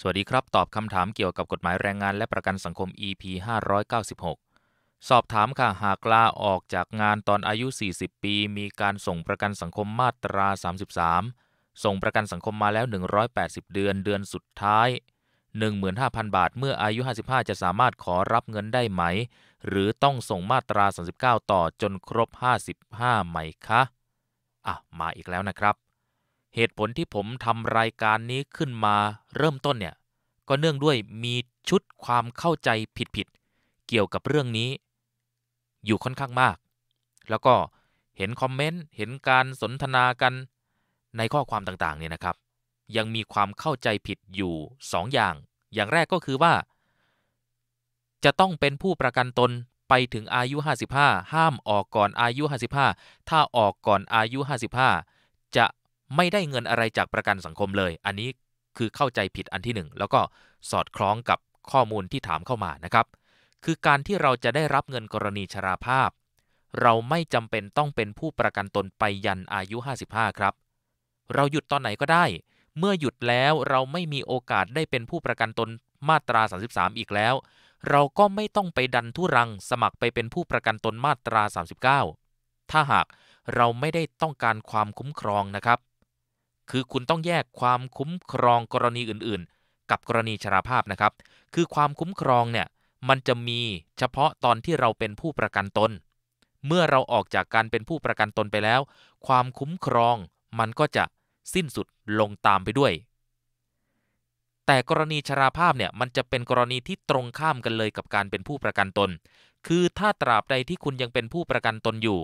สวัสดีครับ ตอบคำถามเกี่ยวกับกฎหมายแรงงานและประกันสังคม EP 596สอบถามค่ะหากลาออกจากงานตอนอายุ 40 ปีมีการส่งประกันสังคมมาตรา 33 ส่งประกันสังคมมาแล้ว 180 เดือนเดือนสุดท้าย 15,000 บาทเมื่ออายุ 55 จะสามารถขอรับเงินได้ไหม หรือต้องส่งมาตรา 39 ต่อจนครบ 55 ไหมคะ อ่ะ มาอีกแล้วนะครับเหตุผลที่ผมทำรายการนี้ขึ้นมาเริ่มต้นเนี่ยก็เนื่องด้วยมีชุดความเข้าใจผิดๆเกี่ยวกับเรื่องนี้อยู่ค่อนข้างมาก แล้วก็เห็นคอมเมนต์เห็นการสนทนากันในข้อความต่างๆเนี่ยนะครับ ยังมีความเข้าใจผิดอยู่ 2ออย่าง อย่างแรกก็คือว่า จะต้องเป็นผู้ประกันตนไปถึงอายุ 55 ห้ามออกก่อนอายุ55 ถ้าออกก่อนอายุ55 จะไม่ได้เงินอะไรจากประกันสังคมเลย อันนี้คือเข้าใจผิดอันที่ 1 แล้วก็สอดคล้องกับข้อมูลที่ถามเข้ามานะครับ คือการที่เราจะได้รับเงินกรณีชราภาพ เราไม่จำเป็นต้องเป็นผู้ประกันตนไปยันอายุ 55 ครับ เราหยุดตอนไหนก็ได้ เมื่อหยุดแล้วเราไม่มีโอกาสได้เป็นผู้ประกันตนมาตรา 33 อีกแล้ว เราก็ไม่ต้องไปดันทุรังสมัครไปเป็นผู้ประกันตนมาตรา 39 ถ้าหากเราไม่ได้ต้องการความคุ้มครองนะครับคือคุณต้องแยกความคุ้มครองกรณีอื่นๆ กับกรณีชราภาพนะครับ คือความคุ้มครองเนี่ยมันจะมีเฉพาะตอนที่เราเป็นผู้ประกันตน เมื่อเราออกจากการเป็นผู้ประกันตนไปแล้ว ความคุ้มครองมันก็จะสิ้นสุดลงตามไปด้วย แต่กรณีชราภาพเนี่ยมันจะเป็นกรณีที่ตรงข้ามกันเลยกับการเป็นผู้ประกันตน คือถ้าตราบใดที่คุณยังเป็นผู้ประกันตนอยู่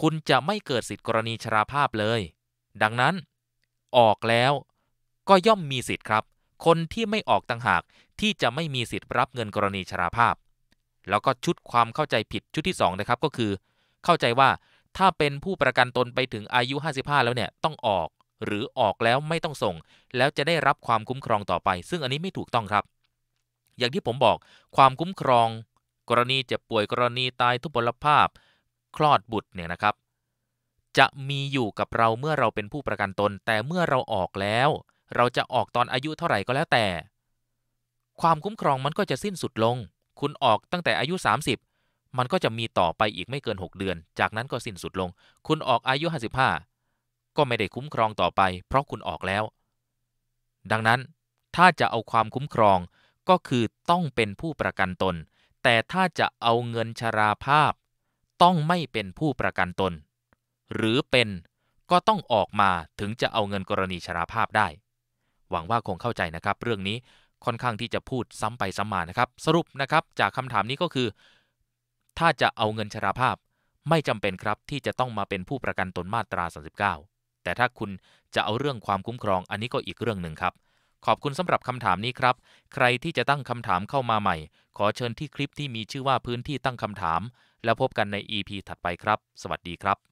คุณจะไม่เกิดสิทธิกรณีชราภาพเลย ดังนั้นออกแล้วก็ย่อมมีสิทธิ์ครับ คนที่ไม่ออกต่างหากที่จะไม่มีสิทธิ์รับเงินกรณีชราภาพ แล้วก็ชุดความเข้าใจผิดชุดที่2นะครับก็คือเข้าใจว่าถ้าเป็นผู้ประกันตนไปถึงอายุ 55 แล้วเนี่ยต้องออกหรือออกแล้วไม่ต้องส่งแล้วจะได้รับความคุ้มครองต่อไป ซึ่งอันนี้ไม่ถูกต้องครับ อย่างที่ผมบอกความคุ้มครอง กรณีเจ็บป่วยกรณีตายทุพพลภาพ คลอดบุตรเนี่ยนะครับจะมีอยู่กับเราเมื่อเราเป็นผู้ประกันตน แต่เมื่อเราออกแล้ว เราจะออกตอนอายุเท่าไหร่ก็แล้วแต่ ความคุ้มครองมันก็จะสิ้นสุดลง คุณออกตั้งแต่อายุ 30 มันก็จะมีต่อไปอีกไม่เกิน 6 เดือน จากนั้นก็สิ้นสุดลง คุณออกอายุ 55 ก็ไม่ได้คุ้มครองต่อไป เพราะคุณออกแล้ว ดังนั้นถ้าจะเอาความคุ้มครองก็คือต้องเป็นผู้ประกันตน แต่ถ้าจะเอาเงินชราภาพ ต้องไม่เป็นผู้ประกันตนหรือเป็นก็ต้องออกมาถึงจะเอาเงินกรณีชราภาพได้ หวังว่าคงเข้าใจนะครับ เรื่องนี้ค่อนข้างที่จะพูดซ้ำไปซ้ำมานะครับ สรุปนะครับ จากคำถามนี้ก็คือ ถ้าจะเอาเงินชราภาพ ไม่จำเป็นครับที่จะต้องมาเป็นผู้ประกันตนมาตรา39แต่ถ้าคุณจะเอาเรื่องความคุ้มครอง อันนี้ก็อีกเรื่องหนึ่งครับ ขอบคุณสำหรับคำถามนี้ครับ ใครที่จะตั้งคำถามเข้ามาใหม่ ขอเชิญที่คลิปที่มีชื่อว่าพื้นที่ตั้งคำถาม แล้วพบกันใน EP ถัดไปครับ สวัสดีครับ